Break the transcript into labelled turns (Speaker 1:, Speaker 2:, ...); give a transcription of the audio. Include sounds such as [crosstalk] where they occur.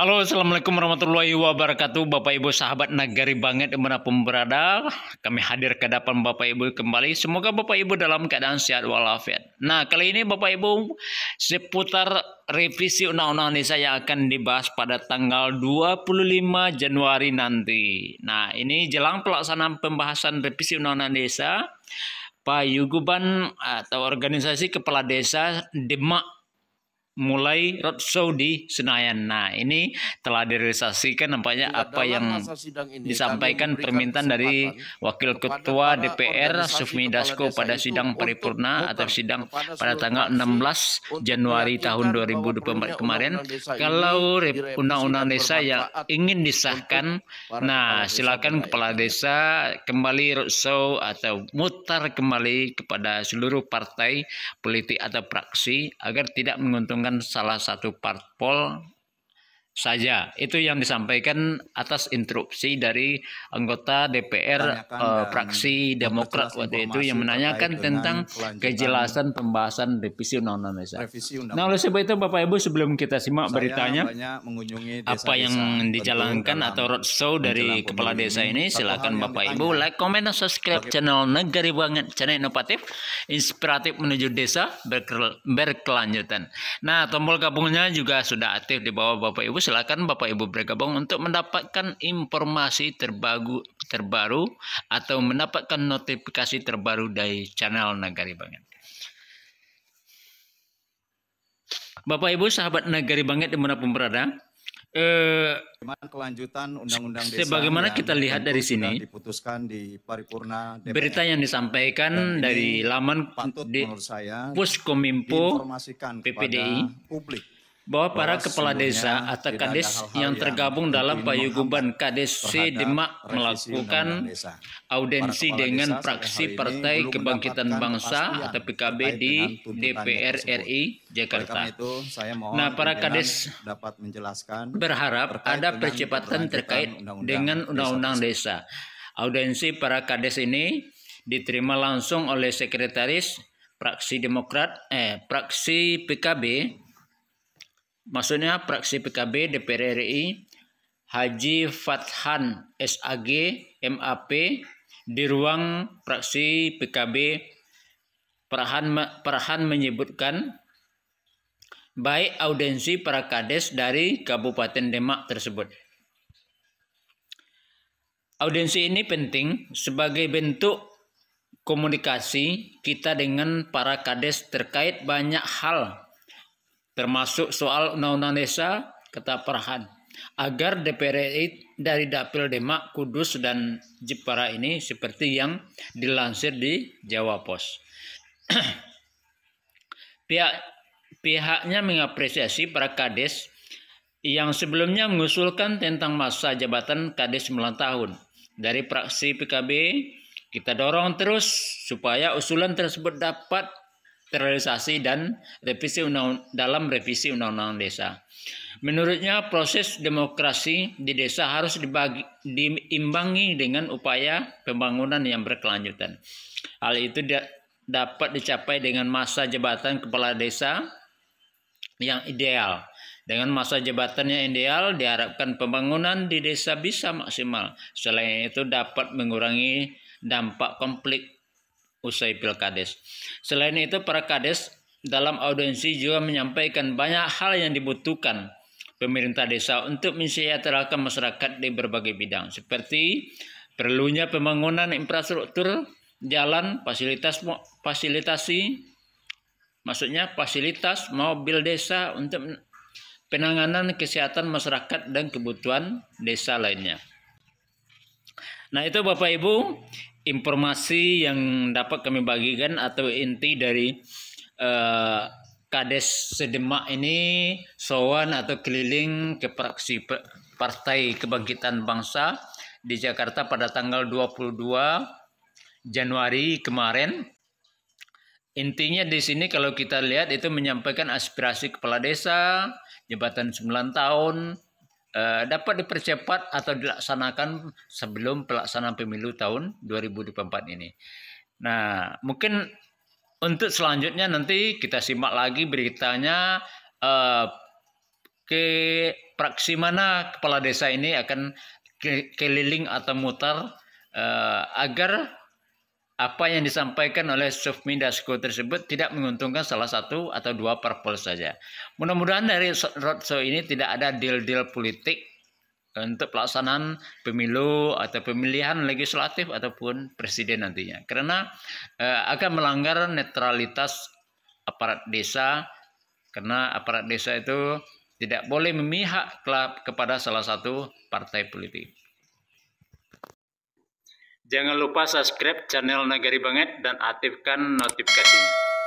Speaker 1: Halo, Assalamualaikum warahmatullahi wabarakatuh Bapak Ibu sahabat nagari banget dimanapun berada Kami hadir ke depan Bapak Ibu kembali Semoga Bapak Ibu dalam keadaan sehat walafiat Nah, kali ini Bapak Ibu seputar revisi undang-undang desa yang akan dibahas pada tanggal 25 Januari nanti Nah, ini jelang pelaksanaan pembahasan revisi undang-undang desa Pak Yuguban atau organisasi kepala desa Demak mulai roadshow di Senayan. Nah, ini telah direalisasikan nampaknya ya, apa yang disampaikan permintaan dari Wakil Ketua DPR Sufmi Dasko pada sidang paripurna atau sidang pada tanggal 16 Januari tahun 2024 kemarin. Kalau undang-undang desa yang ingin disahkan, nah silakan kepala desa kembali roadshow atau mutar kembali kepada seluruh partai politik atau praksi agar tidak menguntungkan dengan salah satu parpol saja. Itu yang disampaikan atas interupsi dari anggota DPR uh, eh, Demokrat waktu itu yang menanyakan tentang kejelasan pembahasan revisi undang-undang desa. -Undang nah, oleh sebab itu Bapak Ibu sebelum kita simak beritanya desa, apa yang dijalankan atau roadshow dari kepala desa ini, silakan Bapak Ibu like, comment dan subscribe Oke. channel Negeri Banget, channel inovatif, inspiratif menuju desa berkelanjutan. Nah, tombol gabungnya juga sudah aktif di bawah Bapak Ibu silakan Bapak Ibu bergabung untuk mendapatkan informasi terbaru, terbaru atau mendapatkan notifikasi terbaru dari channel Nagari Banget. Bapak Ibu sahabat Nagari Banget dimanapun berada, eh, kelanjutan undang-undang desa sebagaimana kita lihat dari sini diputuskan di paripurna DPR. berita yang disampaikan Dan dari laman patut di, menurut saya puskominfo PPDI publik bahwa para kepala desa atau kades yang tergabung dalam payuguban kades c Demak melakukan audensi dengan praksi Partai Kebangkitan Bangsa atau PKB di DPR RI Jakarta. Nah, para kades dapat menjelaskan berharap ada percepatan terkait dengan Undang-Undang Desa. Audensi para kades ini diterima langsung oleh sekretaris praksi Demokrat eh praksi PKB maksudnya praksi PKB DPR RI Haji Fathan SAG MAP di ruang praksi PKB Perahan Perahan menyebutkan baik audensi para kades dari Kabupaten Demak tersebut. Audensi ini penting sebagai bentuk komunikasi kita dengan para kades terkait banyak hal termasuk soal undang-undang desa Perhan agar DPR RI dari Dapil Demak, Kudus, dan Jepara ini seperti yang dilansir di Jawa Pos. [clears throat] Pihak pihaknya mengapresiasi para kades yang sebelumnya mengusulkan tentang masa jabatan kades 9 tahun. Dari praksi PKB, kita dorong terus supaya usulan tersebut dapat terrealisasi dan revisi undang dalam revisi undang-undang desa. Menurutnya proses demokrasi di desa harus dibagi, diimbangi dengan upaya pembangunan yang berkelanjutan. Hal itu da dapat dicapai dengan masa jabatan kepala desa yang ideal. Dengan masa jabatannya ideal, diharapkan pembangunan di desa bisa maksimal. Selain itu dapat mengurangi dampak konflik usai pilkades. Selain itu, para kades dalam audiensi juga menyampaikan banyak hal yang dibutuhkan pemerintah desa untuk mensejahterakan masyarakat di berbagai bidang, seperti perlunya pembangunan infrastruktur jalan, fasilitas fasilitasi, maksudnya fasilitas mobil desa untuk penanganan kesehatan masyarakat dan kebutuhan desa lainnya. Nah itu Bapak Ibu, informasi yang dapat kami bagikan atau inti dari uh, Kades Sedemak ini sowan atau keliling ke praksi Partai Kebangkitan Bangsa di Jakarta pada tanggal 22 Januari kemarin. Intinya di sini kalau kita lihat itu menyampaikan aspirasi kepala desa, jabatan 9 tahun, Eh, dapat dipercepat atau dilaksanakan sebelum pelaksanaan pemilu tahun 2024 ini. Nah, mungkin untuk selanjutnya nanti kita simak lagi beritanya uh, ke praksi mana kepala desa ini akan keliling atau mutar uh, agar apa yang disampaikan oleh Sufmi Dasko tersebut tidak menguntungkan salah satu atau dua parpol saja. Mudah-mudahan dari roadshow ini tidak ada deal-deal politik untuk pelaksanaan pemilu atau pemilihan legislatif ataupun presiden nantinya. Karena eh, akan melanggar netralitas aparat desa karena aparat desa itu tidak boleh memihak kepada salah satu partai politik. Jangan lupa subscribe channel Nagari Banget dan aktifkan notifikasinya.